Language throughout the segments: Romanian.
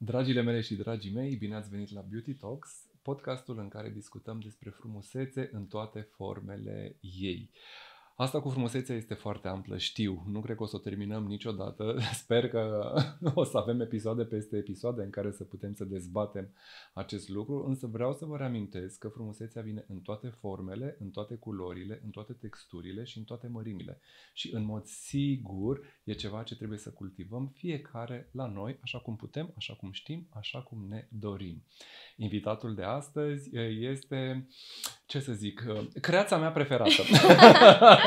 Dragile mele și dragii mei, bine ați venit la Beauty Talks, podcastul în care discutăm despre frumusețe în toate formele ei. Asta cu frumusețea este foarte amplă, știu. Nu cred că o să o terminăm niciodată. Sper că o să avem episoade peste episoade în care să putem să dezbatem acest lucru, însă vreau să vă reamintesc că frumusețea vine în toate formele, în toate culorile, în toate texturile și în toate mărimile. Și în mod sigur e ceva ce trebuie să cultivăm fiecare la noi, așa cum putem, așa cum știm, așa cum ne dorim. Invitatul de astăzi este, ce să zic, creața mea preferată.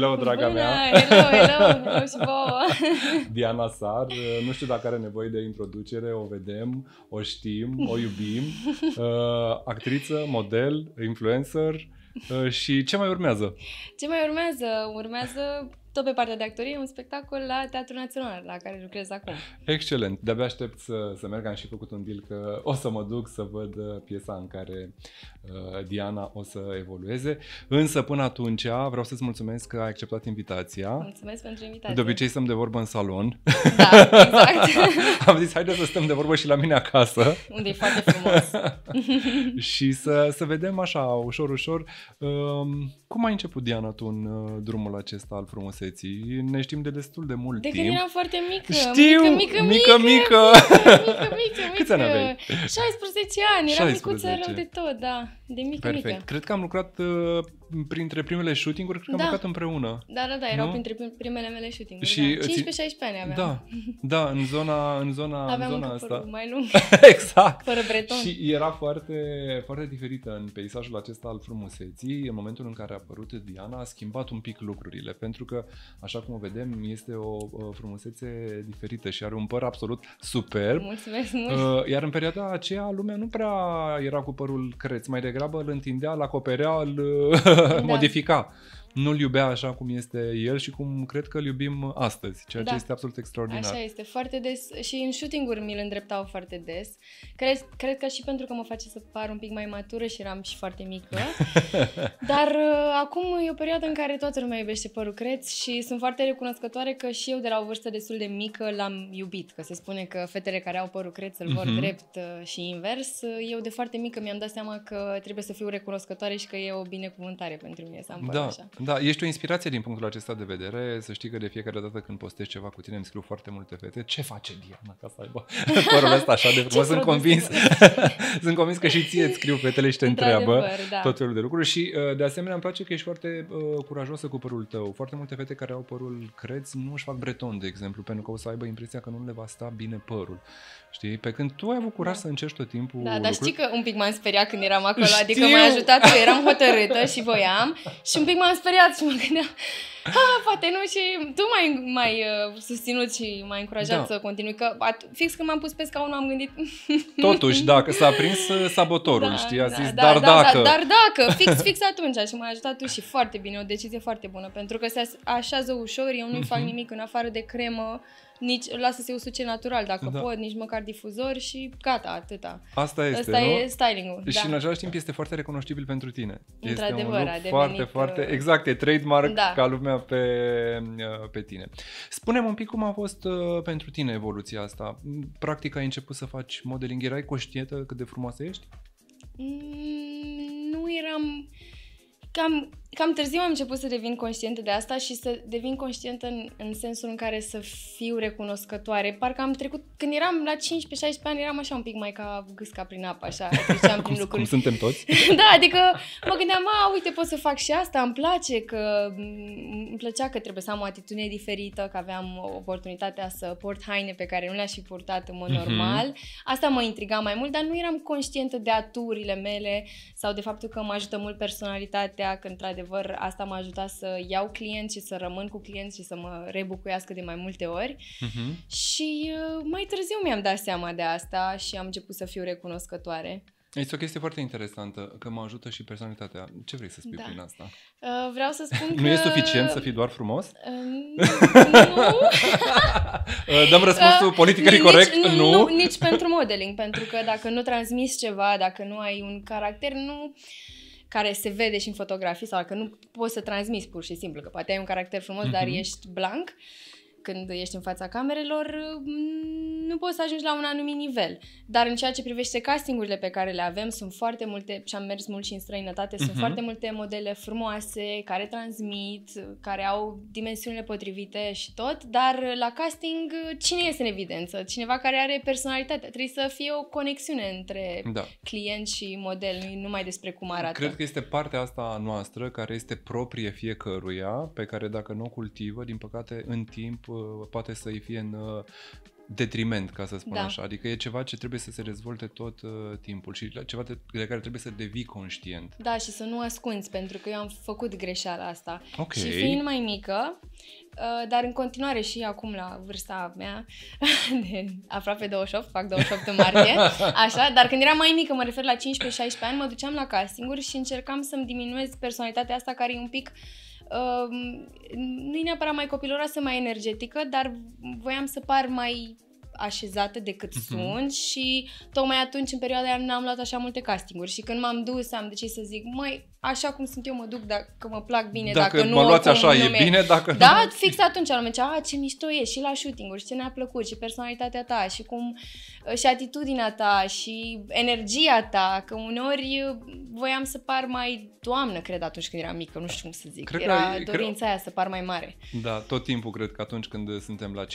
Hello, draga Bună, mea! Hello, hello, hello și vouă! Diana Sar, nu știu dacă are nevoie de introducere, o vedem, o știm, o iubim. Uh, actriță, model, influencer uh, și ce mai urmează? Ce mai urmează? Urmează tot pe partea de actorie, un spectacol la Teatrul Național, la care lucrez acum. Excelent! De-abia aștept să, să merg, am și făcut un deal că o să mă duc să văd uh, piesa în care uh, Diana o să evolueze. Însă, până atunci, vreau să-ți mulțumesc că ai acceptat invitația. Mulțumesc pentru invitație. De obicei stăm de vorbă în salon. Da, exact. am zis, haide să stăm de vorbă și la mine acasă. Unde e foarte frumos. și să, să vedem așa, ușor, ușor, um, cum ai început, Diana, tu în uh, drumul acesta al frumuseții? vieții. ne știm de destul de mult de timp. De când eram foarte mică. Știu! Mică, mică, mică! Mică, mică, mică! mică, mică mică mică aveai? 16 ani, eram micuță rău de tot, da. De mică, Perfect. mică. Cred că am lucrat uh, printre primele shooting-uri, cred că da. am urcat împreună. Da, da, da, erau nu? printre primele mele shooting-uri. Și da. 15-16 ani aveam. Da, da, în zona, în zona, aveam în zona asta. mai lung. exact. Fără breton. Și era foarte, foarte diferită în peisajul acesta al frumuseții. În momentul în care a apărut Diana, a schimbat un pic lucrurile, pentru că, așa cum o vedem, este o frumusețe diferită și are un păr absolut superb. Mulțumesc mult! Uh, iar în perioada aceea, lumea nu prea era cu părul creț, mai degrabă îl întindea, îl acoperea, îl da. modifica nu-l iubea așa cum este el și cum cred că îl iubim astăzi, ceea da. ce este absolut extraordinar. Așa este, foarte des și în shooting-uri mi-l îndreptau foarte des. Cred, cred că și pentru că mă face să par un pic mai matură și eram și foarte mică. Dar uh, acum e o perioadă în care toată lumea iubește părul creț și sunt foarte recunoscătoare că și eu de la o vârstă destul de mică l-am iubit, că se spune că fetele care au părul creț îl vor mm-hmm. drept uh, și invers. Eu de foarte mică mi-am dat seama că trebuie să fiu recunoscătoare și că e o binecuvântare pentru mine să am părul da. așa. Da, ești o inspirație din punctul acesta de vedere. Să știi că de fiecare dată când postezi ceva cu tine, îmi scriu foarte multe fete. Ce face Diana ca să aibă părul ăsta așa de frumos? Sunt convins, sunt convins că și ție îți scriu fetele și te întreabă da. tot felul de lucruri. Și uh, de asemenea îmi place că ești foarte uh, curajoasă cu părul tău. Foarte multe fete care au părul creț nu își fac breton, de exemplu, pentru că o să aibă impresia că nu le va sta bine părul. Știi? Pe când tu ai avut curaj da. să încerci tot timpul. Da, dar știi că un pic m-am speriat când eram acolo, adică Știu. adică m-a ajutat, eu eram hotărâtă și voiam și un pic m-am speriat speriat și mă gândeam, ah, poate nu și tu mai, mai uh, susținut și mai încurajat da. să continui, că at, fix când m-am pus pe scaun am gândit... Totuși, dacă s-a prins uh, sabotorul, da, știi, a da, zis, da, dar da, da dacă... Da, dar dacă, fix, fix atunci și m-a ajutat tu și foarte bine, o decizie foarte bună, pentru că se așează ușor, eu nu-i fac mhm. nimic în afară de cremă, nici lasă să usuce natural dacă da. pot, nici măcar difuzor și gata, atâta. Asta este, Asta nu? e stylingul. Și deci da. în același timp este foarte recunoștibil pentru tine. Într-adevăr, este un look foarte, foarte... Uh... Exact, e trademark da. ca lumea pe, uh, pe tine. Spune-mi un pic cum a fost uh, pentru tine evoluția asta. Practic ai început să faci modeling. Erai conștientă cât de frumoasă ești? Mm, nu eram... Cam cam târziu am început să devin conștientă de asta și să devin conștientă în, în sensul în care să fiu recunoscătoare. Parcă am trecut, când eram la 15-16 ani, eram așa un pic mai ca gâsca prin apă, așa, treceam prin lucruri. Cum suntem toți? da, adică mă gândeam, a, uite, pot să fac și asta, îmi place, că îmi plăcea că trebuie să am o atitudine diferită, că aveam oportunitatea să port haine pe care nu le-aș fi purtat în mod mm-hmm. normal. Asta mă intriga mai mult, dar nu eram conștientă de aturile mele sau de faptul că mă ajută mult personalitatea, că într într-adevăr, asta m-a ajutat să iau clienți și să rămân cu clienți și să mă rebucuiască de mai multe ori. Uh-huh. Și uh, mai târziu mi-am dat seama de asta și am început să fiu recunoscătoare. Este o chestie foarte interesantă, că mă ajută și personalitatea. Ce vrei să spui da. prin asta? Uh, vreau să spun că... Nu e suficient să fii doar frumos? Uh, nu. Uh, dăm răspunsul uh, politic nici, corect? Nu, nu. nu. Nici pentru modeling, pentru că dacă nu transmiți ceva, dacă nu ai un caracter, nu... Uh, care se vede și în fotografii sau că nu poți să transmiți pur și simplu, că poate ai un caracter frumos, mm-hmm. dar mhm. ești blank. Uh, când ești în fața camerelor, mm, nu poți să ajungi la un anumit nivel. Dar în ceea ce privește castingurile pe care le avem, sunt foarte multe, și am mers mult și în străinătate, uh-huh. sunt mhm. foarte multe modele frumoase, care transmit, care au dimensiunile potrivite și tot, dar la casting cine este în evidență? Cineva care are personalitate. Trebuie să fie o conexiune între da. client și model, nu numai despre cum arată. Cred că este partea asta noastră care este proprie fiecăruia, pe care dacă nu o cultivă, din păcate, în timp Uh, poate să-i fie în uh, detriment, ca să spun da. așa. Adică e ceva ce trebuie să se dezvolte tot uh, timpul și ceva de, de care trebuie să devii conștient. Da, și să nu ascunzi, pentru că eu am făcut greșeala asta. Okay. Și fiind mai mică, uh, dar în continuare și acum la vârsta mea de aproape 28, fac 28 în martie, așa, dar când eram mai mică, mă refer la 15-16 ani, mă duceam la castinguri și încercam să-mi diminuez personalitatea asta care e un pic uh, nu e neapărat mai copiloroasă, mai energetică, dar voiam să par mai așezată decât uh-huh. sunt și tocmai atunci, în perioada aia, n-am luat așa multe castinguri și când m-am dus, am decis să zic, măi, așa cum sunt eu, mă duc dacă mă plac bine, dacă, dacă nu, mă luați așa, e bine, dacă Da, nu... fix atunci am zicea, a, ce mișto e și la shooting și ce ne-a plăcut, și personalitatea ta, și cum, ă, și atitudinea ta, și energia ta, că uneori ă, voiam să par mai doamnă, cred, atunci când eram mică, nu știu cum să zic, cred era că, dorința cred... aia să par mai mare. Da, tot timpul cred că atunci când suntem la 15-16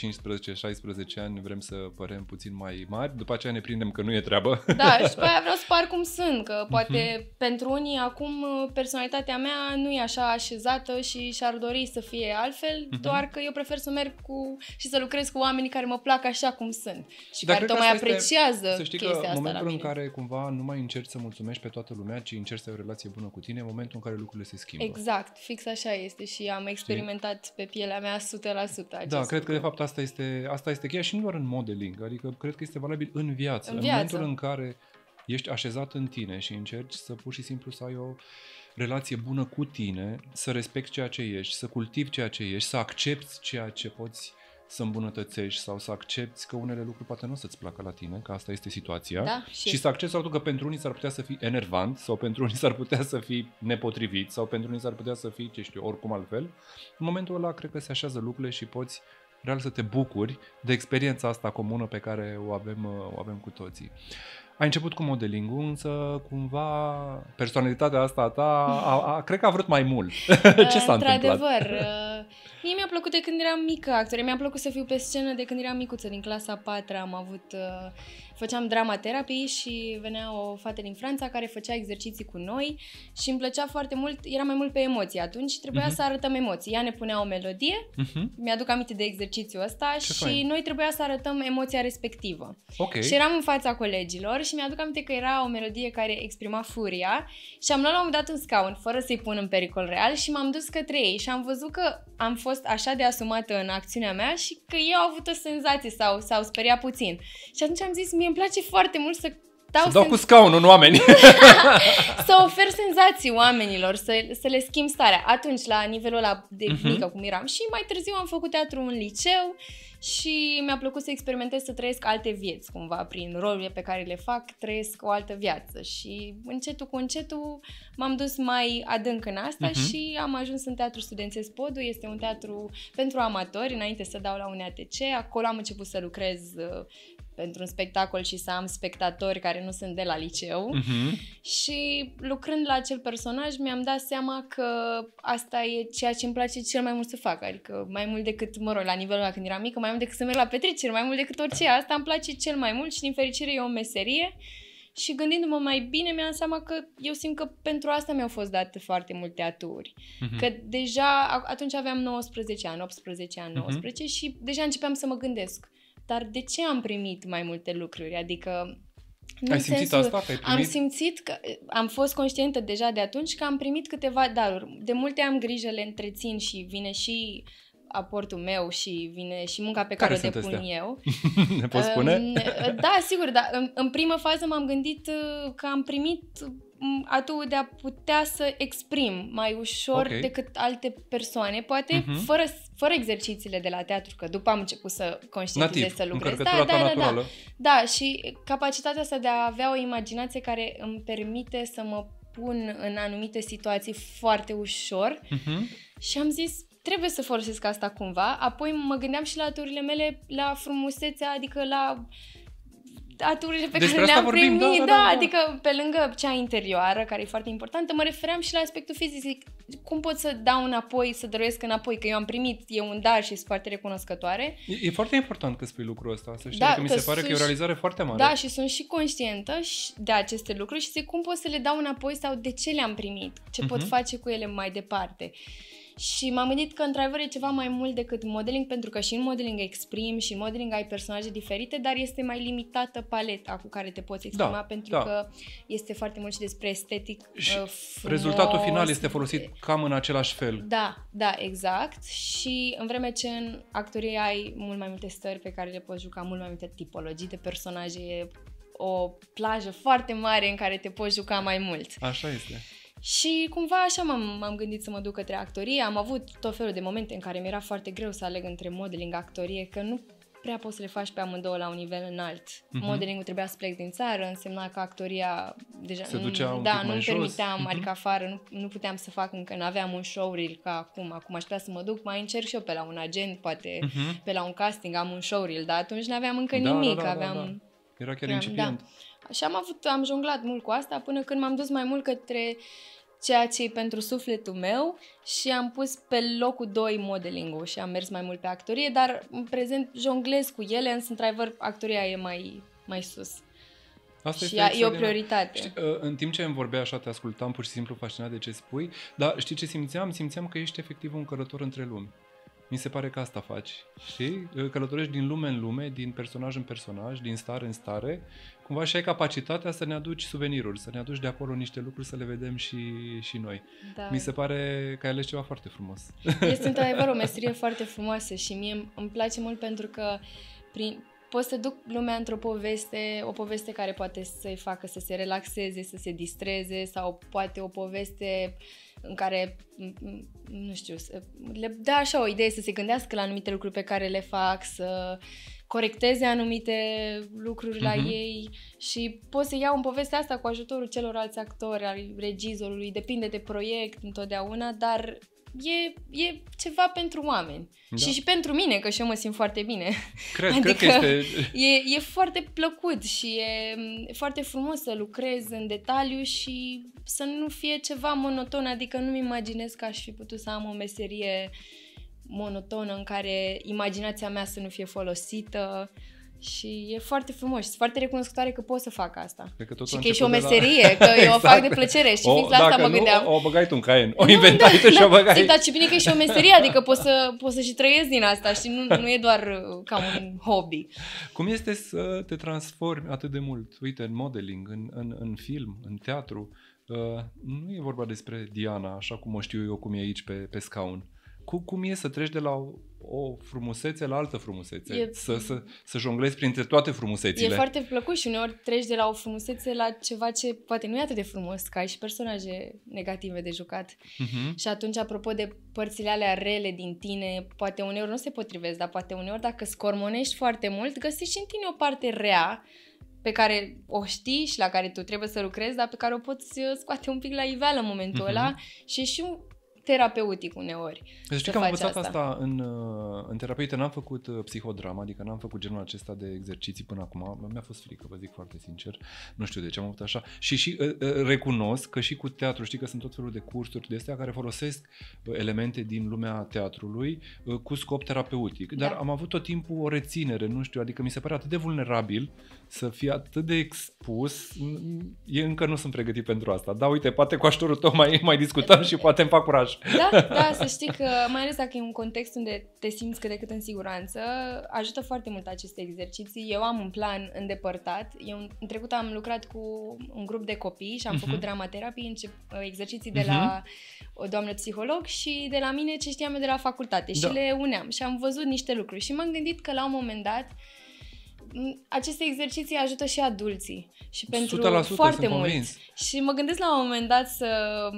ani vrem să părem puțin mai mari, după aceea ne prindem că nu e treabă. Da, și pe aia vreau să par cum sunt, că poate mm-hmm. pentru unii acum ă, personalitatea mea nu e așa așezată și și-ar dori să fie altfel, uh-huh. doar că eu prefer să merg cu și să lucrez cu oamenii care mă plac așa cum sunt și Dar care tocmai apreciază este, Să știi că asta momentul în care cumva nu mai încerci să mulțumești pe toată lumea, ci încerci să ai o relație bună cu tine, momentul în care lucrurile se schimbă. Exact, fix așa este și am experimentat știi? pe pielea mea 100% acest Da, cred lucru. că de fapt asta este, asta este cheia și nu doar în modeling, adică cred că este valabil în viață. În, în viață. momentul în care ești așezat în tine și încerci să pur și simplu să ai o relație bună cu tine, să respecti ceea ce ești, să cultivi ceea ce ești, să accepti ceea ce poți să îmbunătățești sau să accepti că unele lucruri poate nu o să-ți placă la tine, că asta este situația, da, și, și să accepti faptul că pentru unii s-ar putea să fii enervant sau pentru unii s-ar putea să fii nepotrivit sau pentru unii s-ar putea să fii, ce știu, oricum altfel. În momentul ăla cred că se așează lucrurile și poți real să te bucuri de experiența asta comună pe care o avem, o avem cu toții. Ai început cu modeling însă cumva personalitatea asta a ta, a, a, cred că a vrut mai mult. Ce s-a întâmplat? Într-adevăr, uh, mie mi-a plăcut de când eram mică actor, mi-a plăcut să fiu pe scenă de când eram micuță, din clasa 4 am avut uh, făceam drama terapii și venea o fată din Franța care făcea exerciții cu noi și îmi plăcea foarte mult, era mai mult pe emoții atunci și trebuia uh-huh. să arătăm emoții. Ea ne punea o melodie, uh-huh. mi-aduc aminte de exercițiul ăsta Ce și fain. noi trebuia să arătăm emoția respectivă. Okay. Și eram în fața colegilor și mi-aduc aminte că era o melodie care exprima furia și am luat la un moment dat un scaun fără să-i pun în pericol real și m-am dus către ei și am văzut că am fost așa de asumată în acțiunea mea și că ei au avut o senzație sau s-au speriat puțin. Și atunci am zis mi mie îmi place foarte mult să dau, să dau sen... cu scaunul în oameni. să ofer senzații oamenilor, să, să le schimb starea. Atunci, la nivelul ăla de uh-huh. cum eram. Și mai târziu am făcut teatru în liceu și mi-a plăcut să experimentez, să trăiesc alte vieți, cumva, prin rolurile pe care le fac, trăiesc o altă viață. Și încetul cu încetul m-am dus mai adânc în asta uh-huh. și am ajuns în Teatru Studențesc Podu. Este un teatru pentru amatori, înainte să dau la un ATC. Acolo am început să lucrez pentru un spectacol și să am spectatori care nu sunt de la liceu. Uh-huh. Și lucrând la acel personaj mi-am dat seama că asta e ceea ce îmi place cel mai mult să fac. Adică mai mult decât, mă rog, la nivelul ăla când eram mică, mai mult decât să merg la petreceri, mai mult decât orice. Asta îmi place cel mai mult și din fericire e o meserie. Și gândindu-mă mai bine, mi-am seama că eu simt că pentru asta mi-au fost date foarte multe aturi. Uh-huh. Că deja, atunci aveam 19 ani, 18 ani, 19 mhm. uh-huh. și deja începeam să mă gândesc dar de ce am primit mai multe lucruri? Adică nu Ai simțit sensul, asta? primit? Am simțit că am fost conștientă deja de atunci că am primit câteva daruri. De multe am grijă, le întrețin și vine și aportul meu și vine și munca pe care, care o depun astea? eu. ne poți spune? da, sigur, dar în, în primă fază m-am gândit uh, că am primit atul de a putea să exprim mai ușor okay. decât alte persoane, poate uh-huh. fără, fără exercițiile de la teatru, că după am început să conștientizez să lucrez. Da, da, da, da, da. Da, și capacitatea asta de a avea o imaginație care îmi permite să mă pun în anumite situații foarte ușor. Uh-huh. Și am zis, trebuie să folosesc asta cumva. Apoi mă gândeam și la turile mele la frumusețea, adică la aturile pe deci care le-am vorbim, da, primit, da, da, da, da, adică pe lângă cea interioară, care e foarte importantă, mă refeream și la aspectul fizic, cum pot să dau înapoi, să dăruiesc înapoi, că eu am primit, e un dar și sunt foarte recunoscătoare. E, e foarte important că spui lucrul ăsta, să știi, da, că, adică că mi se pare că e o realizare foarte mare. Da, și sunt și conștientă și de aceste lucruri și zic cum pot să le dau înapoi sau de ce le-am primit, ce uh-huh. pot mhm. face cu ele mai departe. Și m-am gândit că într-adevăr e ceva mai mult decât modeling, pentru că și în modeling exprimi și în modeling ai personaje diferite, dar este mai limitată paleta cu care te poți exprima, da, pentru da. că este foarte mult și despre estetic. Uh, și frumos, rezultatul final este folosit cam în același fel. Da, da, exact. Și în vreme ce în actorie ai mult mai multe stări pe care le poți juca, mult mai multe tipologii de personaje, o plajă foarte mare în care te poți juca mai mult. Așa este. Și cumva așa m-am, m-am gândit să mă duc către actorie. Am avut tot felul de momente în care mi-era foarte greu să aleg între modeling, actorie, că nu prea poți să le faci pe amândouă la un nivel înalt. Uh-huh. Modelingul trebuia să plec din țară, însemna că actoria deja Se ducea un da, nu îmi permiteam, uh-huh. Mhm. adică afară nu, nu puteam să fac încă, nu aveam un show reel ca acum. Acum aș putea să mă duc, mai încerc și eu pe la un agent, poate uh-huh. pe la un casting am un show reel, dar atunci nu aveam încă da, da, nimic, da, da, aveam da, da. Era chiar aveam, incipient. Da. Și am avut am jonglat mult cu asta până când m-am dus mai mult către uh, ceea ce e pentru sufletul meu și am pus pe locul 2 modeling-ul și am mers mai mult pe actorie, dar în prezent jonglez cu ele, însă într-adevăr actoria e mai, mai sus. Asta și este e o prioritate. Știi, ă, în timp ce îmi vorbea așa, te ascultam pur și simplu fascinat de ce spui, dar știi ce simțeam? Simțeam că ești efectiv un călător între lumi. Mi se pare că asta faci. Și uh, călătorești din lume în lume, din personaj în personaj, din stare în stare. Cumva și ai capacitatea să ne aduci suveniruri, să ne aduci de acolo niște lucruri să le vedem și, și noi. Da. Mi se pare că ai ales ceva foarte frumos. Este într-adevăr o meserie foarte frumoasă și mie îmi place mult pentru că prin, pot să duc lumea într-o poveste, o poveste care poate să-i facă să se relaxeze, să se distreze sau poate o poveste în care, nu știu, le dă așa o idee să se gândească la anumite lucruri pe care le fac, să corecteze anumite lucruri uh-huh. la mhm. ei și pot să iau în povestea asta cu ajutorul celorlalți actori, al regizorului, depinde de proiect întotdeauna, dar e, e ceva pentru oameni. Da. Și și pentru mine, că și eu mă simt foarte bine. Cred, adică cred că este... E, e foarte plăcut și e foarte frumos să lucrez în detaliu și să nu fie ceva monoton, adică nu-mi imaginez că aș fi putut să am o meserie monotonă în care imaginația mea să nu fie folosită, și e foarte frumos și foarte recunoscătoare că pot să fac asta. că tot și că e și o meserie, la... că exact. eu o fac de plăcere și o, fix la asta mă gândeam. Nu, o băgai tu în caien, o nu, inventai tu și o băgai. dar ce bine că e și o meserie, adică poți să, poți să și trăiesc din asta și nu, nu e doar uh, ca un hobby. Cum este să te transformi atât de mult, uite, în modeling, în, în, în film, în teatru? Uh, nu e vorba despre Diana, așa cum o știu eu cum e aici pe, pe scaun. Cum, cum e să treci de la o frumusețe la altă frumusețe, e... să, să, să jonglezi printre toate frumusețile. E foarte plăcut și uneori treci de la o frumusețe la ceva ce poate nu e atât de frumos, ca ai și personaje negative de jucat. Uh-huh. Și atunci, apropo de părțile alea rele din tine, poate uneori nu se potrivesc, dar poate uneori dacă scormonești foarte mult, găsești și în tine o parte rea pe care o știi și la care tu trebuie să lucrezi, dar pe care o poți scoate un pic la iveală în momentul uh-huh. ăla și e și terapeutic uneori. Deci știi că am învățat asta, asta în, uh, în terapeută, n-am făcut uh, psihodrama, adică n-am făcut genul acesta de exerciții până acum, mi-a fost frică, vă zic foarte sincer, nu știu de ce am avut așa. Și, și uh, recunosc că și cu teatru, știi că sunt tot felul de cursuri de astea care folosesc elemente din lumea teatrului cu scop terapeutic, dar da. am avut tot timpul o reținere, nu știu, adică mi se pare atât de vulnerabil să fie atât de expus, mm, eu încă nu sunt pregătit pentru asta, da, uite, poate cu ajutorul tău mai, mai discutăm și poate îmi fac curaj. Da, da, să știi că, mai ales dacă e un context unde te simți cât de cât în siguranță, ajută foarte mult aceste exerciții. Eu am un plan îndepărtat. Eu în trecut am lucrat cu un grup de copii și am uh-huh. făcut mhm. dramaterapie, încep, uh, exerciții de uh-huh. la mhm. o doamnă psiholog și de la mine ce știam de la facultate da. și le uneam și am văzut niște lucruri și m-am gândit că la un moment dat aceste exerciții ajută și adulții și pentru 100% foarte mulți. Și mă gândesc la un moment dat să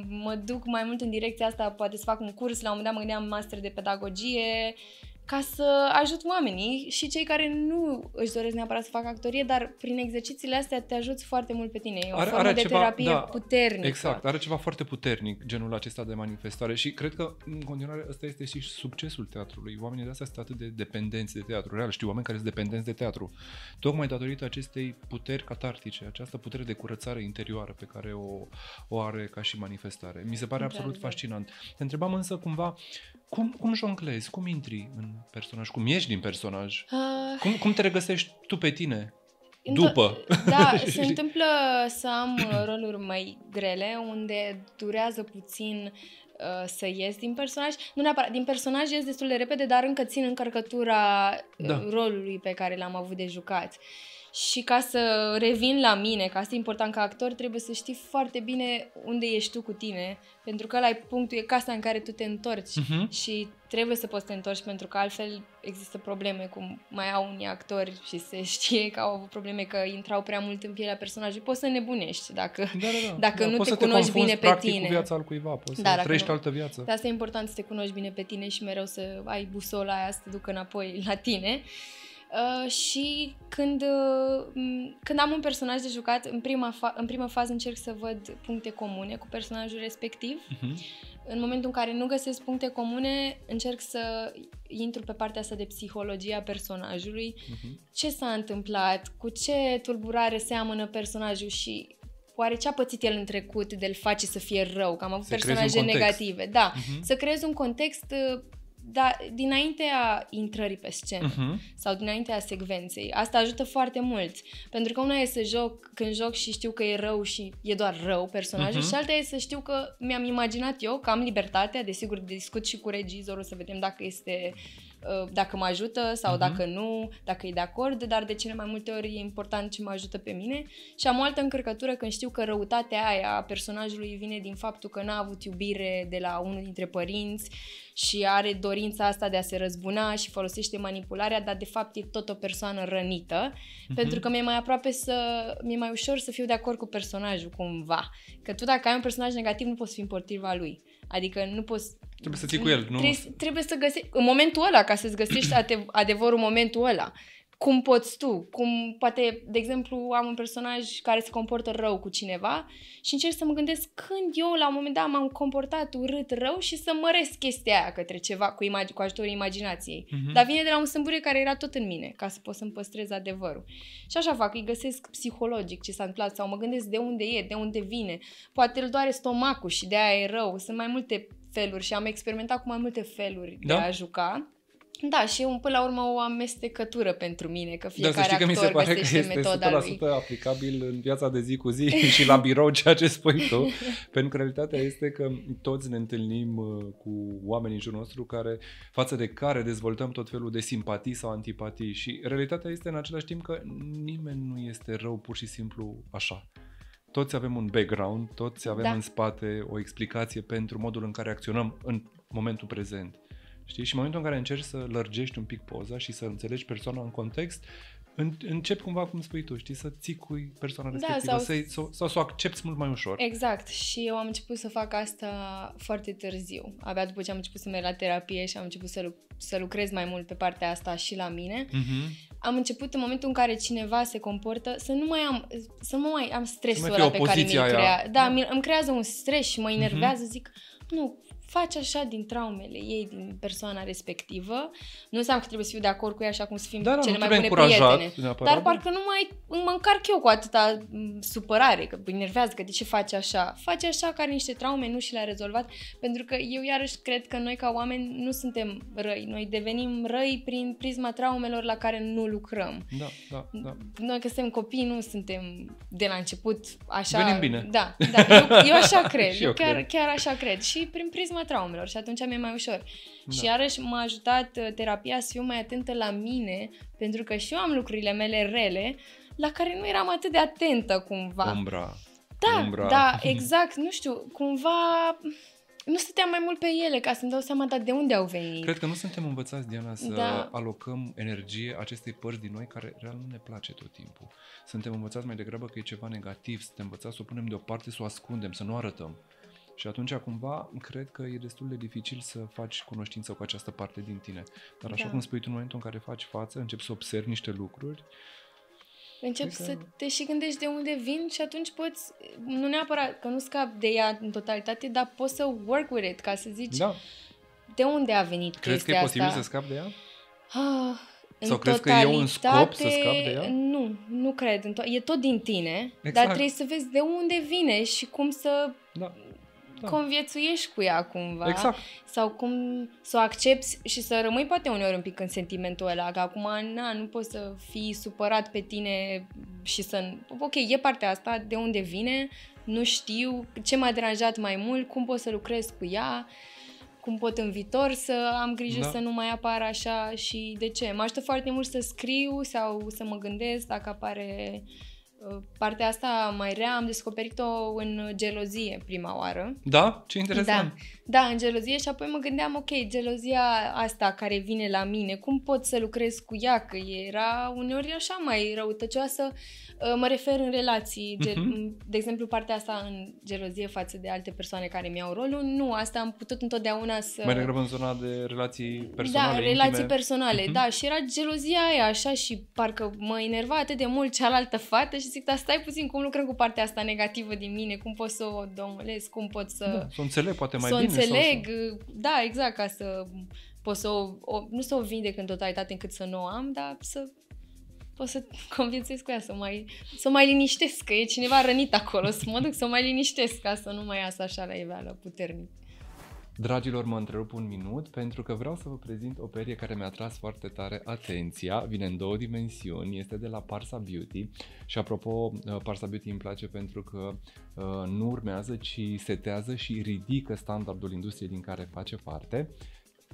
mă duc mai mult în direcția asta, poate să fac un curs, la un moment dat mă gândeam master de pedagogie, uh, ca să ajut oamenii și cei care nu își doresc neapărat să facă actorie, dar prin exercițiile astea te ajuți foarte mult pe tine. E o are, formă are de ceva, terapie da, puternică. Exact, are ceva foarte puternic genul acesta de manifestare și cred că în continuare ăsta este și succesul teatrului. Oamenii de astea sunt atât de dependenți de teatru. Real, știu oameni care sunt dependenți de teatru. Tocmai datorită acestei puteri catartice, această putere de curățare interioară pe care o, o are ca și manifestare. Mi se pare da, absolut da. fascinant. Te întrebam însă cumva cum, cum jonglezi? Cum intri în personaj? Cum ieși din personaj? Uh... Cum, cum te regăsești tu pe tine? După. Da, se întâmplă să am uh, roluri mai grele, unde durează puțin uh, să ies din personaj. Nu neapărat, din personaj ies destul de repede, dar încă țin încărcătura da. Uh, rolului pe care l-am avut de jucat. Uh, și ca să revin la mine, ca să important ca actor, trebuie să știi foarte bine unde ești tu cu tine, pentru că la punctul e casa în care tu te întorci uh-huh. și trebuie să poți să te întorci pentru că altfel există probleme cum mai au unii actori și se știe că au avut probleme că intrau prea mult în pielea personajului. Poți să nebunești dacă, da, da, da. dacă da, nu te cunoști te bine pe tine. Cu viața al cuiva, poți da, să trăiești nu. altă viață. De asta e important să te cunoști bine pe tine și mereu să ai busola aia să te ducă înapoi la tine. Uh, Uh, și când, uh, când am un personaj de jucat, în prima, fa- în prima fază încerc să văd puncte comune cu personajul respectiv. Uh-huh. În momentul în care nu găsesc puncte comune, încerc să intru pe partea asta de psihologie a personajului. Uh-huh. Ce s-a întâmplat? Cu ce tulburare seamănă personajul și oare ce a pățit el în trecut de-l face să fie rău, că am avut să personaje negative. Da, uh-huh. să creez un context uh, da, dinaintea intrării pe scenă uh-huh. sau dinaintea secvenței. Asta ajută foarte mult. Pentru că una e să joc când joc și știu că e rău și e doar rău personajul uh-huh. și alta e să știu că mi-am imaginat eu că am libertatea, desigur discut și cu regizorul să vedem dacă este uh, Uh, dacă mă ajută sau uh-huh. dacă nu, dacă e de acord, dar de cele mai multe ori e important ce mă ajută pe mine și am o altă încărcătură când știu că răutatea aia a personajului vine din faptul că n-a avut iubire de la unul dintre părinți și are dorința asta de a se răzbuna și folosește manipularea, dar de fapt e tot o persoană rănită, uh-huh. pentru că mi-e mai aproape să, mi-e mai ușor să fiu de acord cu personajul cumva. Că tu dacă ai un personaj negativ nu poți fi împotriva lui. Adică nu poți, Trebuie să ții cu el, nu? Trebuie, trebuie să găsești, în momentul ăla, ca să-ți găsești adevărul momentul ăla. Cum poți tu? Cum poate, de exemplu, am un personaj care se comportă rău cu cineva și încerc să mă gândesc când eu la un moment dat m-am comportat urât rău și să măresc chestia aia către ceva cu, imag- cu ajutorul imaginației. Uh-huh. Dar vine de la un sâmbure care era tot în mine, ca să pot să-mi păstrez adevărul. Și așa fac, îi găsesc psihologic ce s-a întâmplat sau mă gândesc de unde e, de unde vine. Poate îl doare stomacul și de aia e rău. Sunt mai multe feluri și am experimentat cu mai multe feluri da? de a juca. Da, și un până la urmă o amestecătură pentru mine, că fiecare da, să știi că mi se pare că este 100% lui. aplicabil în viața de zi cu zi și la birou ceea ce spui tu, pentru că realitatea este că toți ne întâlnim uh, cu oameni în jurul nostru care, față de care dezvoltăm tot felul de simpatii sau antipatii și realitatea este în același timp că nimeni nu este rău pur și simplu așa toți avem un background, toți avem da. în spate o explicație pentru modul în care acționăm în momentul prezent. Știi? Și în momentul în care încerci să lărgești un pic poza și să înțelegi persoana în context, în, începi cumva, cum spui tu, știi, să ții cu persoana da, respectivă da, sau, să, sau, sau să o accepti mult mai ușor. Exact. Și eu am început să fac asta foarte târziu. Abia după ce am început să merg la terapie și am început să, să lucrez mai mult pe partea asta și la mine, mm-hmm. am început în momentul în care cineva se comportă să nu mai am, să nu mai am stresul ăla pe care mi-l crea. Da, da. Mi- îmi creează un stres și mă enervează, mm-hmm. zic, nu, faci așa din traumele ei, din persoana respectivă. Nu înseamnă că trebuie să fiu de acord cu ea așa cum să fim da, da cele mai bune prietene. Neapărat, dar da. parcă nu mai mă încarc eu cu atâta supărare, că îmi nervează, că de ce faci așa? Faci așa care niște traume, nu și le-a rezolvat, pentru că eu iarăși cred că noi ca oameni nu suntem răi. Noi devenim răi prin prisma traumelor la care nu lucrăm. Da, da, da. Noi că suntem copii, nu suntem de la început așa... Venim bine. Da, da. Eu, eu așa cred. eu chiar, cred. chiar așa cred. Și prin prisma victima traumelor și atunci mi-e mai ușor. Da. Și iarăși m-a ajutat uh, terapia să fiu mai atentă la mine, pentru că și eu am lucrurile mele rele, la care nu eram atât de atentă cumva. Umbra. Da, Umbra. da, exact, nu știu, cumva nu stăteam mai mult pe ele ca să-mi dau seama dar de unde au venit. Cred că nu suntem învățați, Diana, să da. alocăm energie acestei părți din noi care real nu ne place tot timpul. Suntem învățați mai degrabă că e ceva negativ, suntem învățați să o punem deoparte, să o ascundem, să nu arătăm. Și atunci, cumva, cred că e destul de dificil să faci cunoștință cu această parte din tine. Dar așa da. cum spui tu, în momentul în care faci față, începi să observi niște lucruri, Începi că... să te și gândești de unde vin și atunci poți, nu neapărat că nu scap de ea în totalitate, dar poți să work with it, ca să zici da. de unde a venit Crezi chestia că e posibil asta. să scap de ea? Ah, în Sau crezi că e un scop să scap de ea? Nu, nu cred. E tot din tine, exact. dar trebuie să vezi de unde vine și cum să da da. conviețuiești cu ea cumva. Exact. Sau cum să o accepti și să rămâi poate uneori un pic în sentimentul ăla, că acum na, nu poți să fii supărat pe tine și să... Ok, e partea asta, de unde vine, nu știu, ce m-a deranjat mai mult, cum pot să lucrez cu ea, cum pot în viitor să am grijă da. să nu mai apară așa și de ce. Mă ajută foarte mult să scriu sau să mă gândesc dacă apare Uh, partea asta mai rea am descoperit-o în gelozie prima oară. Da? Ce interesant! Da. Da, în gelozie și apoi mă gândeam, ok, gelozia asta care vine la mine, cum pot să lucrez cu ea, că era uneori așa mai răutăcioasă, uh, mă refer în relații, gel- uh-huh. Mhm. de exemplu partea asta în gelozie față de alte persoane care mi-au rolul, nu, asta am putut întotdeauna să... Mai degrabă în zona de relații personale, Da, relații intime. personale, uh-huh. da, și era gelozia aia așa și parcă mă enerva atât de mult cealaltă fată și zic, da, stai puțin, cum lucrăm cu partea asta negativă din mine, cum pot să o domolesc, cum pot să... Da, să o înțeleg poate mai s-o bine înțeleg, sau... Uh, da, exact, ca să pot să o, o, nu să o vindec în totalitate încât să nu o am, dar să pot să convințesc cu ea să mai, să mai liniștesc, că e cineva rănit acolo, să mă duc să mai liniștesc ca să nu mai iasă așa la iveală puternic. Dragilor, mă întrerup un minut pentru că vreau să vă prezint o perie care mi-a tras foarte tare atenția. Vine în două dimensiuni, este de la Parsa Beauty și apropo, uh, Parsa Beauty îmi place pentru că uh, nu urmează, ci setează și ridică standardul industriei din care face parte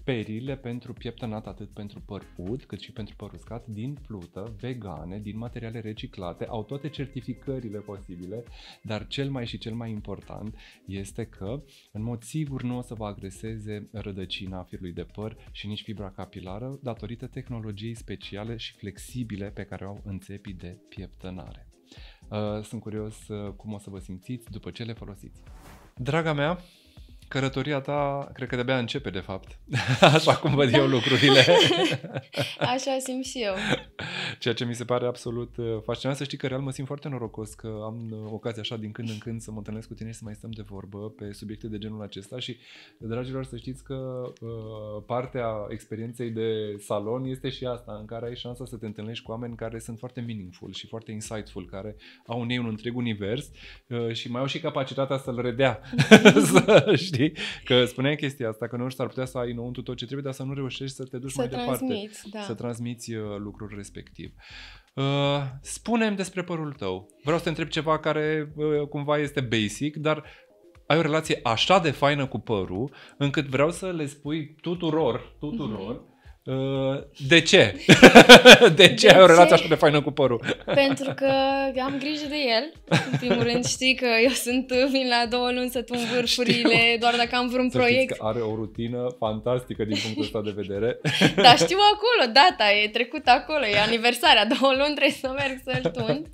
periile pentru pieptănat atât pentru păr ud, cât și pentru păr uscat din plută, vegane, din materiale reciclate, au toate certificările posibile, dar cel mai și cel mai important este că în mod sigur nu o să vă agreseze rădăcina firului de păr și nici fibra capilară datorită tehnologiei speciale și flexibile pe care o au înțepii de pieptănare. Uh, sunt curios uh, cum o să vă simțiți după ce le folosiți. Draga mea, Călătoria ta, cred că de-abia începe, de fapt. Așa cum văd eu lucrurile. Așa simt și eu. Ceea ce mi se pare absolut uh, fascinant. Să știi că real mă simt foarte norocos că am uh, ocazia așa din când în când să mă întâlnesc cu tine și să mai stăm de vorbă pe subiecte de genul acesta și, dragilor, să știți că uh, partea experienței de salon este și asta, în care ai șansa să te întâlnești cu oameni care sunt foarte meaningful și foarte insightful, care au în ei un întreg univers și mai au și capacitatea să-l redea, să știi știi? Că spuneai chestia asta, că nu s-ar putea să ai înăuntru tot ce trebuie, dar să nu reușești să te duci să mai departe, da. să transmiți uh, lucrul respectiv. Uh, spune despre părul tău. Vreau să te întreb ceva care uh, cumva este basic, dar ai o relație așa de faină cu părul, încât vreau să le spui tuturor, tuturor, mm-hmm Uh, de ce? De ce de ai o relație așa de faină cu părul? Pentru că am grijă de el. În primul rând știi că eu sunt vin la două luni să tun vârfurile știu. doar dacă am vreun să proiect. că are o rutină fantastică din punctul ăsta de vedere. Da, știu acolo, data e trecută acolo, e aniversarea, două luni trebuie să merg să-l tund.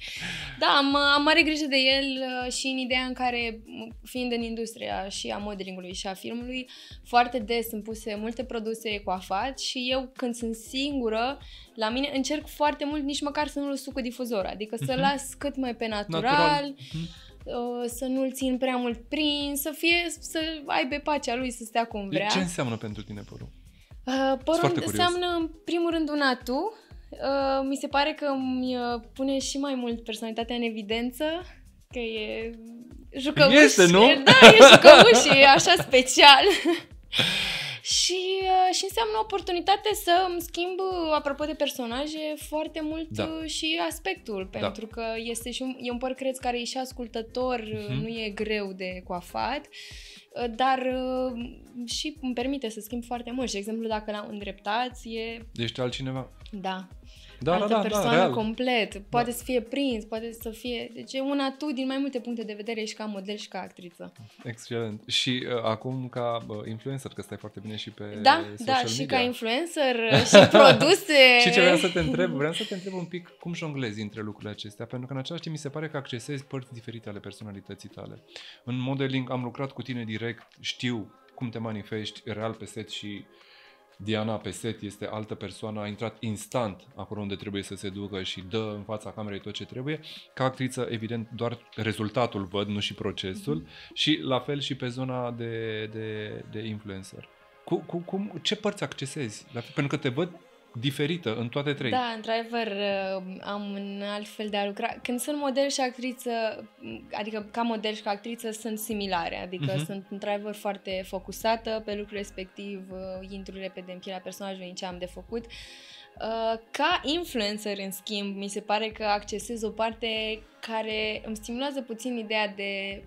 Da, am, am mare grijă de el uh, și în ideea în care, fiind în industria și a modelingului și a filmului, foarte des sunt puse multe produse cu afat și eu eu când sunt singură, la mine încerc foarte mult nici măcar să nu-l suc cu difuzor, adică să uh-huh. Mhm. las cât mai pe natural, natural. Uh-huh să nu-l țin prea mult prins, să fie, să aibă pacea lui, să stea cum vrea. Ce înseamnă pentru tine părul? Uh, părul înseamnă, în primul rând, un atu. Uh, mi se pare că îmi uh, pune și mai mult personalitatea în evidență, că e jucăuș. Este, nu? Da, e jucăuș, e așa special. Și, uh, și înseamnă oportunitate să îmi schimb, uh, apropo de personaje, foarte mult da. Uh, și aspectul, da. pentru da. că este și un, e un păr, cred, care e și ascultător, uh-huh. nu e greu de coafat dar și îmi permite să schimb foarte mult. Și, de exemplu, dacă l-am îndreptat, e... Ești altcineva. Da, da, altă da, da, persoană da, complet, poate da. să fie prins, poate să fie... Deci e una tu din mai multe puncte de vedere și ca model și ca actriță. Excelent. Și uh, acum ca uh, influencer, că stai foarte bine și pe Da, social da, media. și ca influencer uh, și produse. și ce vreau să te întreb, vreau să te întreb un pic cum jonglezi între lucrurile acestea, pentru că în același timp mi se pare că accesezi părți diferite ale personalității tale. În modeling am lucrat cu tine direct, știu cum te manifesti real pe set și uh, Diana Peset este altă persoană, a intrat instant acolo unde trebuie să se ducă și dă în fața camerei tot ce trebuie. Ca actriță, evident, doar rezultatul văd, nu și procesul. Mm-hmm. Și la fel și pe zona de, de, de influencer. Cu, cu, cum, ce părți accesezi? La fel, pentru că te văd diferită în toate trei. Da, într-adevăr uh, am un alt fel de a lucra. Când sunt model și actriță, mm, adică ca model și ca actriță sunt similare, adică uh-huh. sunt într-adevăr foarte focusată pe lucrul respectiv, uh, intru repede în pielea personajului în ce am de făcut. Uh, ca influencer, în schimb, mi se pare că accesez o parte care îmi stimulează puțin ideea de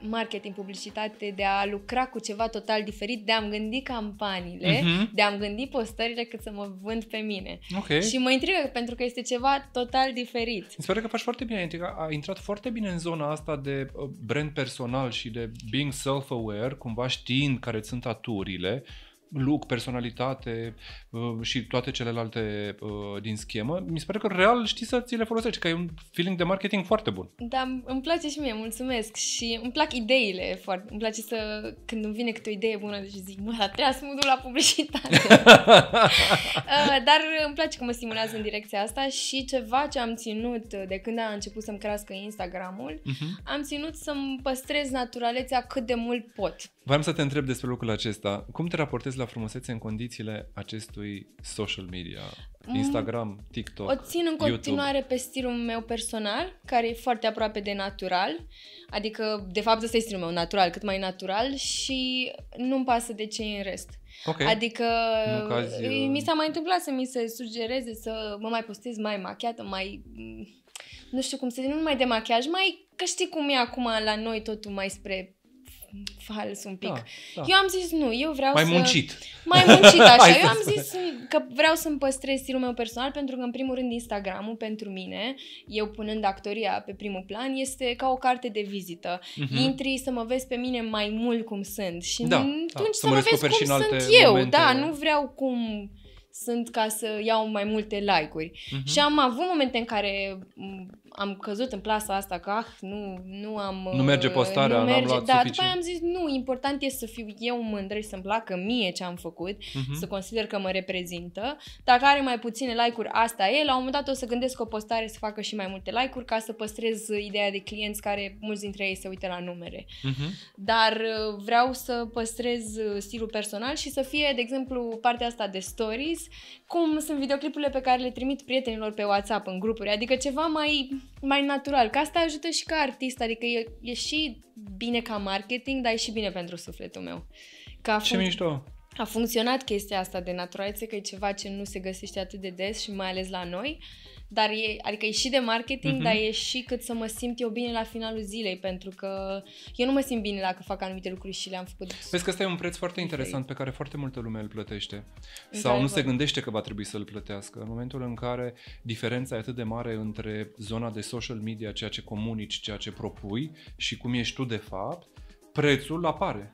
marketing, publicitate, de a lucra cu ceva total diferit, de a-mi gândi campaniile, uh-huh. de a-mi gândi postările cât să mă vând pe mine. Okay. Și mă intrigă pentru că este ceva total diferit. Îmi pare că faci foarte bine, a intrat foarte bine în zona asta de uh, brand personal și de being self-aware, cumva știind care sunt aturile look, personalitate uh, și toate celelalte uh, din schemă, mi se pare că real știi să ți le folosești, că e un feeling de marketing foarte bun. Da, îmi place și mie, mulțumesc și îmi plac ideile foarte, îmi place să, când îmi vine câte o idee bună, deci zic, mă, dar trebuie să mă duc la publicitate. Uh, dar îmi place că mă stimulează în direcția asta și ceva ce am ținut de când a început să-mi crească Instagram-ul, uh-huh. am ținut să-mi păstrez naturalețea cât de mult pot. Vreau să te întreb despre lucrul acesta. Cum te raportezi la frumusețe în condițiile acestui social media? Mm. Instagram, TikTok, O țin în continuare YouTube. pe stilul meu personal, care e foarte aproape de natural. Adică, de fapt, ăsta e stilul meu, natural, cât mai natural și nu-mi pasă de ce e în rest. Okay. Adică nu caz, uh, mi s-a mai întâmplat să mi se sugereze să mă mai postez mai machiată, mai mm, nu știu cum să zic, nu numai de machiaj, mai că știi cum e acum la noi totul mai spre fals un pic. Da, da. Eu am zis nu, eu vreau mai să... Mai muncit. Mai muncit, așa. eu am zis că vreau să-mi păstrez stilul meu personal pentru că, în primul rând, Instagram-ul pentru mine, eu punând actoria pe primul plan, este ca o carte de vizită. Mm-hmm. Intri să mă vezi pe mine mai mult cum sunt și da, da. atunci da. să mă, mă vezi cum sunt eu. Da, nu vreau cum sunt ca să iau mai multe like-uri. Uh-huh. Și am avut momente în care am căzut în plasa asta că ah, nu, nu am... Nu merge uh, postarea, nu merge, n-am luat Da, suficient. după am zis, nu, important e să fiu eu mândră și să-mi placă mie ce am făcut, uh-huh. să consider că mă reprezintă. Dacă are mai puține like-uri, asta e. La un moment dat o să gândesc o postare să facă și mai multe like-uri ca să păstrez uh, ideea de clienți care mulți dintre ei se uită la numere. Uh-huh. Dar uh, vreau să păstrez stilul personal și să fie, de exemplu, partea asta de stories, cum sunt videoclipurile pe care le trimit prietenilor pe WhatsApp în grupuri, adică ceva mai mai natural. Că asta ajută și ca artist, adică e, e și bine ca marketing, dar e și bine pentru sufletul meu. Ca func- ce mișto! A funcționat chestia asta de naturalețe, că e ceva ce nu se găsește atât de des și mai ales la noi. Uh, dar e, adică e și de marketing, mm-hmm. dar mhm. e și cât să mă simt eu bine la finalul zilei, pentru că eu nu mă simt bine dacă fac anumite lucruri și le-am făcut. Vezi că ăsta e un preț foarte interesant pe care foarte multă lume îl plătește exact, sau nu se gândește că va trebui să-l plătească. În momentul în care diferența e atât de mare între zona de social media, ceea ce comunici, ceea ce propui și cum ești tu de fapt, prețul apare.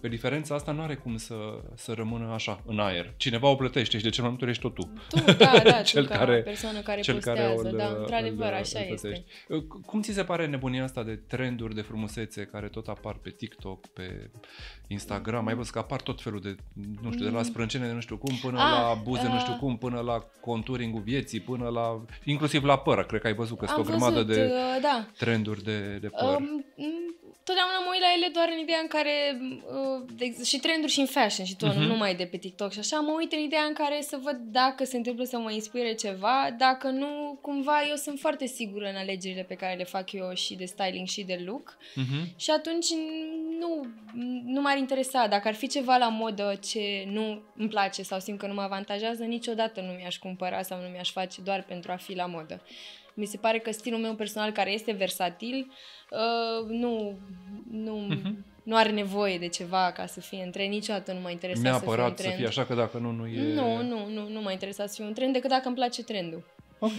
Pe diferența asta nu are cum să, să rămână așa, în aer. Cineva o plătește și de cel mai multe ori ești tot tu. Tu, da, da, cel tu care, persoană care cel postează, care da, într-adevăr, așa îl este. Cum ți se pare nebunia asta de trenduri de frumusețe care tot apar pe TikTok, pe Instagram, mai văzut că apar tot felul de, nu știu, de la mhm. sprâncene de nu știu cum, până ah, la buze uh, nu știu ah. cum, până la conturingul vieții, până la, inclusiv la păr, cred că ai văzut că sunt o grămadă văzut, de uh, da. trenduri de, de păr. Um, mm, totdeauna mă uit la ele doar în ideea în care, uh, de, și trenduri și în fashion și tot, uh-huh. nu mhm. mai de pe TikTok și așa, mă uit în ideea în care să văd dacă se întâmplă să mă inspire ceva, dacă nu, cumva eu sunt foarte sigură în alegerile pe care le fac eu și de styling și de look uh-huh. și atunci mm, nu, nu m-ar interesa. Dacă ar fi ceva la modă ce nu îmi place sau simt că nu mă avantajează, niciodată nu mi-aș cumpăra sau nu mi-aș face doar pentru a fi la modă. Mi se pare că stilul meu personal, care este versatil, uh, nu, nu, uh-huh. nu are nevoie de ceva ca să fie în trend. Niciodată nu mă interesa Neapărat să fie un trend. să fie așa, că dacă nu, nu e... Nu, nu, nu, nu mă interesa să fie un trend, decât dacă îmi place trendul. Ok.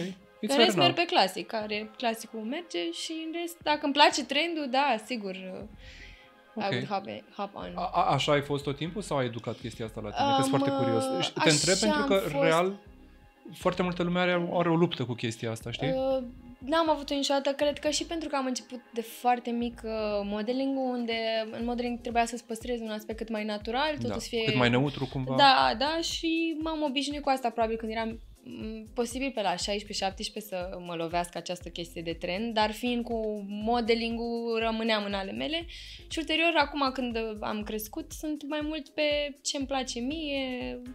It's în rest merg pe clasic, care clasicul merge și în rest, dacă îmi place trendul, da, sigur, uh, Okay. I would hop, it, hop on. A, a, așa ai fost tot timpul sau ai educat chestia asta la tine? Um, că foarte curios. Și uh, te întreb pentru că fost... real foarte multă lume are, are o luptă cu chestia asta, știi? Uh, n-am avut-o niciodată, cred că și pentru că am început de foarte mic uh, modeling unde în modeling trebuia să-ți păstrezi un aspect cât mai natural, totul da, să fie... Cât mai neutru cumva. Da, da, și m-am obișnuit cu asta probabil când eram Mm, posibil pe la 16-17 să mă lovească această chestie de trend, dar fiind cu modeling-ul rămâneam în ale mele și ulterior, acum când am crescut, sunt mai mult pe ce îmi place mie, uh,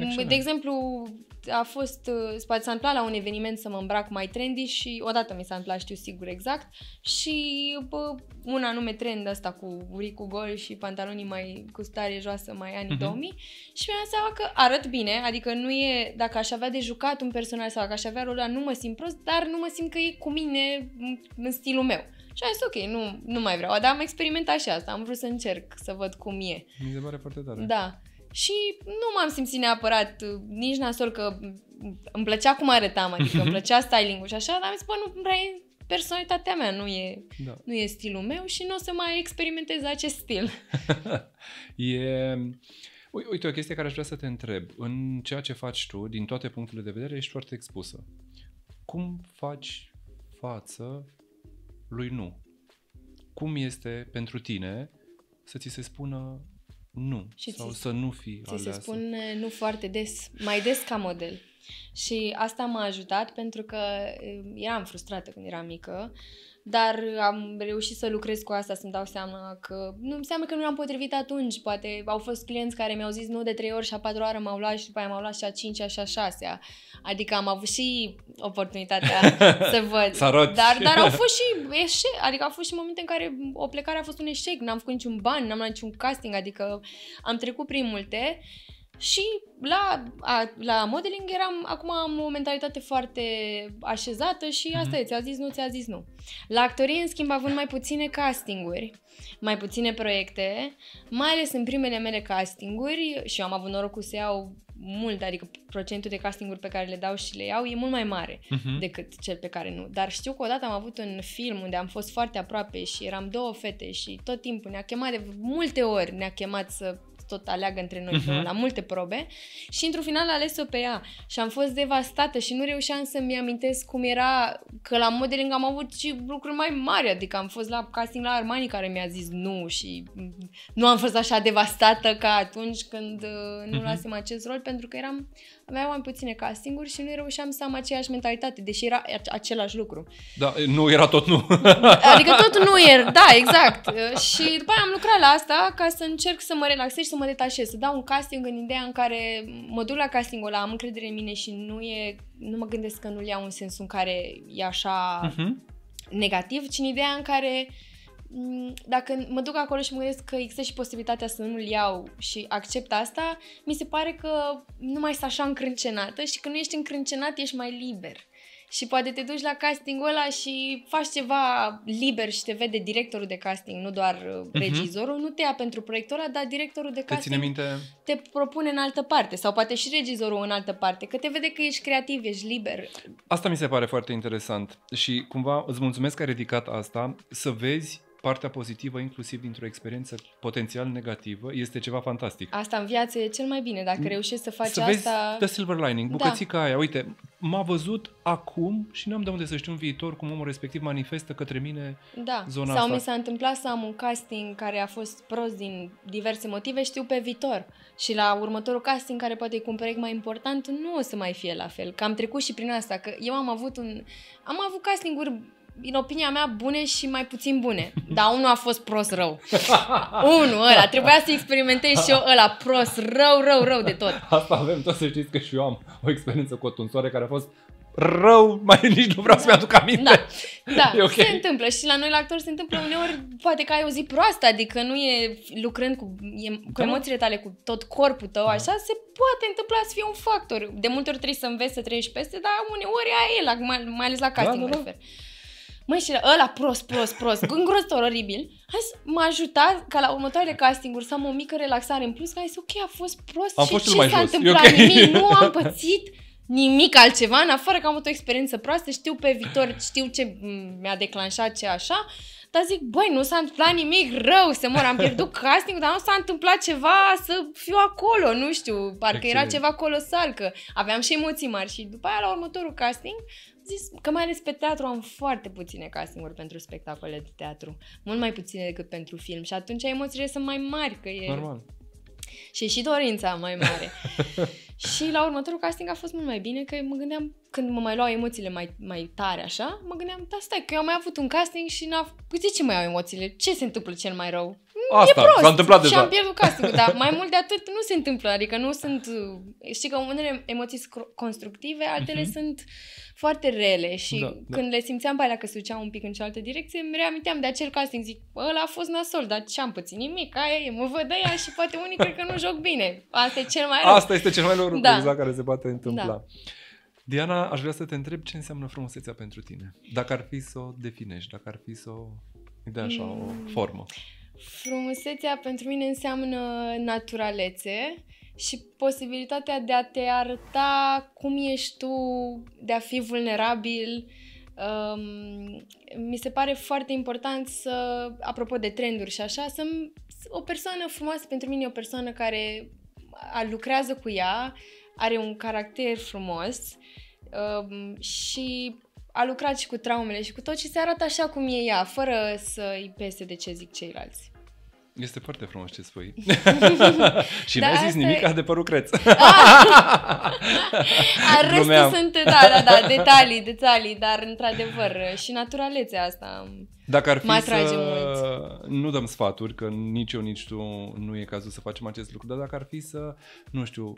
Acționat. De exemplu, a fost, s-a întâmplat la un eveniment să mă îmbrac mai trendy și odată mi s-a întâmplat, știu sigur exact, și bă, un anume trend asta cu uricul gol și pantalonii mai cu stare joasă mai anii mhm. uh-huh. 2000 și mi-am seama că arăt bine, adică nu e, dacă aș avea de jucat un personal sau dacă aș avea rolul nu mă simt prost, dar nu mă simt că e cu mine în stilul meu. Și am zis, ok, nu, nu mai vreau, dar am experimentat și asta, am vrut să încerc să văd cum e. Mi se pare foarte tare. Da și nu m-am simțit neapărat uh, nici nasol că îmi plăcea cum arătam, adică îmi plăcea styling-ul și așa, dar am zis, bă, nu prea e personalitatea mea, nu e, da. nu e stilul meu și nu o să mai experimentez acest stil. e... Uite, o chestie care aș vrea să te întreb. În ceea ce faci tu, din toate punctele de vedere, ești foarte expusă. Cum faci față lui nu? Cum este pentru tine să ți se spună nu și sau ți, să nu fii ți aleasă. se spune eh, nu foarte des, mai des ca model. Și asta m-a ajutat pentru că eh, eram frustrată când eram mică dar am reușit să lucrez cu asta, să-mi dau seama că nu înseamnă că nu am potrivit atunci, poate au fost clienți care mi-au zis nu de trei ori și a patru ori m-au luat și după aia m-au luat și a cincea și a șasea, adică am avut și oportunitatea să văd, să dar, dar au fost și eșec, adică au fost și momente în care o plecare a fost un eșec, n-am făcut niciun ban, n-am luat niciun casting, adică am trecut prin multe și la, a, la modeling eram, acum am o mentalitate foarte așezată și mhm. asta mm-hmm. e, ți-a zis nu, ți-a zis nu. La actorie, în schimb, având mai puține castinguri, mai puține proiecte, mai ales în primele mele castinguri, și eu am avut norocul să iau mult, adică procentul de castinguri pe care le dau și le iau e mult mai mare uh-huh. decât cel pe care nu. Dar știu că odată am avut un film unde am fost foarte aproape și eram două fete și tot timpul ne-a chemat de multe ori, ne-a chemat să tot aleagă între noi uh-huh. la multe probe și într-un final a ales-o pe ea și am fost devastată și nu reușeam să-mi amintesc cum era că la modeling am avut și lucruri mai mari, adică am fost la casting la Armani care mi-a zis nu și nu am fost așa devastată ca atunci când uh, nu uh-huh. luasem acest rol pentru că eram aveam mai puține castinguri și nu reușeam să am aceeași mentalitate, deși era același lucru. Da, nu era tot nu. Adică tot nu era, da, exact. Uh, și după aia am lucrat la asta ca să încerc să mă relaxez și să mă detașez, să dau un casting în ideea în care mă duc la castingul ăla, am încredere în mine și nu e, nu mă gândesc că nu-l iau în sensul în care e așa uh-huh. negativ, ci în ideea în care uh, dacă mă duc acolo și mă gândesc că există și posibilitatea să nu-l iau și accept asta, mi se pare că nu mai sunt așa încrâncenată și că nu ești încrâncenat, ești mai liber. Și poate te duci la castingul ăla și faci ceva liber și te vede directorul de casting, nu doar uh-huh. regizorul, nu te ia pentru proiectul ăla, dar directorul de casting. te minte... te propune în altă parte sau poate și regizorul în altă parte, că te vede că ești creativ, ești liber. Asta mi se pare foarte interesant și cumva îți mulțumesc că ai ridicat asta, să vezi partea pozitivă, inclusiv dintr-o experiență potențial negativă, este ceva fantastic. Asta în viață e cel mai bine, dacă mm. reușești să faci să vezi asta... the silver lining, da. bucățica da. aia, uite, m-a văzut acum și n-am de unde să știu în viitor cum omul respectiv manifestă către mine da. zona Sau asta. Sau mi s-a întâmplat să am un casting care a fost prost din diverse motive, știu pe viitor. Și la următorul casting, care poate e cu un proiect mai important, nu o să mai fie la fel. Că am trecut și prin asta, că eu am avut un... Am avut castinguri în opinia mea, bune și mai puțin bune. Dar unul a fost prost rău. unul ăla. Trebuia să experimentez și eu ăla prost, rău, rău, rău de tot. Asta avem tot să știți că și eu am o experiență cu o tunsoare care a fost rău, mai nici nu vreau da. să-mi aduc aminte. Da, da. E okay. se întâmplă și la noi la actori se întâmplă uneori, poate că ai o zi proastă, adică nu e lucrând cu, e, cu da, da. emoțiile tale, cu tot corpul tău, da. așa, se poate întâmpla să fie un factor. De multe ori trebuie să înveți să trăiești peste, dar uneori aia e, la, mai, mai ales la da, casting da, da, da. refer. Măi, și ăla prost, prost, prost, îngrozitor, oribil. Hai să mă ajuta ca la următoarele castinguri să am o mică relaxare în plus, că ai zis, ok, a fost prost am și fost ce s-a jos. întâmplat? okay. Nimic, nu am pățit nimic altceva, în afară că am avut o experiență proastă, știu pe viitor, știu ce mi-a declanșat ce așa, dar zic, băi, nu s-a întâmplat nimic rău să mor, am pierdut casting, dar nu s-a întâmplat ceva să fiu acolo, nu știu, parcă Excelent. era ceva colosal, că aveam și emoții mari și după aia la următorul casting zis că mai ales pe teatru am foarte puține castinguri pentru spectacole de teatru. Mult mai puține decât pentru film și atunci emoțiile sunt mai mari că e... Normal. Și e și dorința mai mare. și la următorul casting a fost mult mai bine că mă gândeam, când mă mai luau emoțiile mai, mai tare așa, mă gândeam, da stai, că eu am mai avut un casting și n-a... Păi ce mai au emoțiile? Ce se întâmplă cel mai rău? asta e prost. s-a întâmplat deja. Și am pierdut castingul, dar mai mult de atât nu se întâmplă. Adică nu sunt... Știi că unele emoții constructive, altele mm-hmm. sunt foarte rele și da, da. când da. le simțeam pe alea că se duceau un pic în cealaltă direcție, îmi reaminteam de acel casting. Zic, ăla a fost nasol, dar ce-am pățit? Nimic, aia e, mă văd aia și poate unii cred că nu joc bine. Asta e cel mai rău. Asta este cel mai rău da. exact care se poate întâmpla. Da. Diana, aș vrea să te întreb ce înseamnă frumusețea pentru tine. Dacă ar fi să o definești, dacă ar fi să o... De așa, mm. o formă. Frumusețea pentru mine înseamnă naturalețe și posibilitatea de a te arăta cum ești tu, de a fi vulnerabil. Um, mi se pare foarte important să, apropo de trenduri și așa, să o persoană frumoasă pentru mine o persoană care lucrează cu ea, are un caracter frumos um, și a lucrat și cu traumele și cu tot ce se arată așa cum e ea, fără să-i pese de ce zic ceilalți. Este foarte frumos ce spui. și da, n-ai zis nimic, a de părul creț. Ah! Restul sunt, da, da, da, detalii, detalii, dar într-adevăr și naturalețea asta Dacă ar fi mă atrage să... mult. Nu dăm sfaturi, că nici eu, nici tu nu e cazul să facem acest lucru, dar dacă ar fi să, nu știu,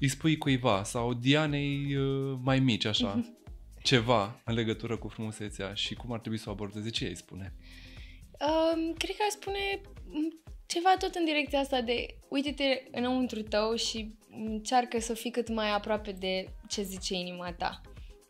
îi spui cuiva sau Dianei uh, mai mici, așa, ceva în legătură cu frumusețea și cum ar trebui să o abordeze, ce îi spune? Uh, Um, cred că aș spune ceva tot în direcția asta de uite-te înăuntru tău și încearcă să fii cât mai aproape de ce zice inima ta.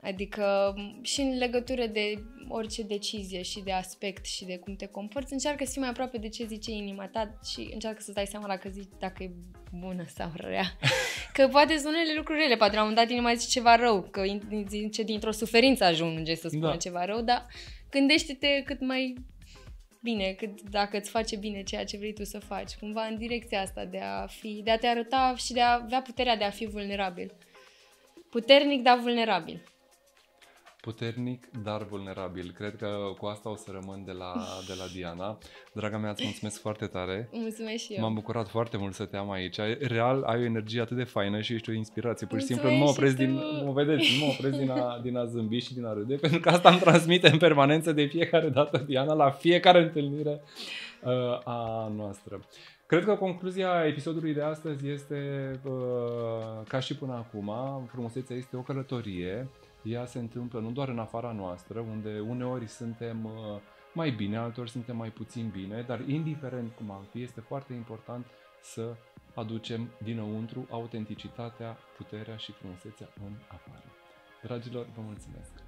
Adică și în legătură de orice decizie și de aspect și de cum te comporți, încearcă să fii mai aproape de ce zice inima ta și încearcă să dai seama dacă, zici, dacă e bună sau rea. Că poate sunt unele lucruri rele, poate la un moment dat inima zice ceva rău, că zice dintr-o suferință ajunge să spună da. ceva rău, dar gândește-te cât mai bine, cât dacă îți face bine ceea ce vrei tu să faci, cumva în direcția asta de a, fi, de a te arăta și de a avea puterea de a fi vulnerabil. Puternic, dar vulnerabil puternic, dar vulnerabil. Cred că cu asta o să rămân de la, de la Diana. Draga mea, îți mulțumesc foarte tare. Mulțumesc și eu. M-am bucurat foarte mult să te am aici. Real, ai o energie atât de faină și ești o inspirație. Pur și simplu, nu mă opresc din, mă vedeți, nu mă opresc din a, din a zâmbi și din a râde, pentru că asta îmi transmite în permanență de fiecare dată Diana, la fiecare întâlnire uh, a noastră. Cred că concluzia episodului de astăzi este, uh, ca și până acum, frumusețea este o călătorie ea se întâmplă nu doar în afara noastră, unde uneori suntem uh, mai bine, altor suntem mai puțin bine, dar indiferent cum am fi, este foarte important să aducem dinăuntru autenticitatea, puterea și frumusețea în afară. Dragilor, vă mulțumesc!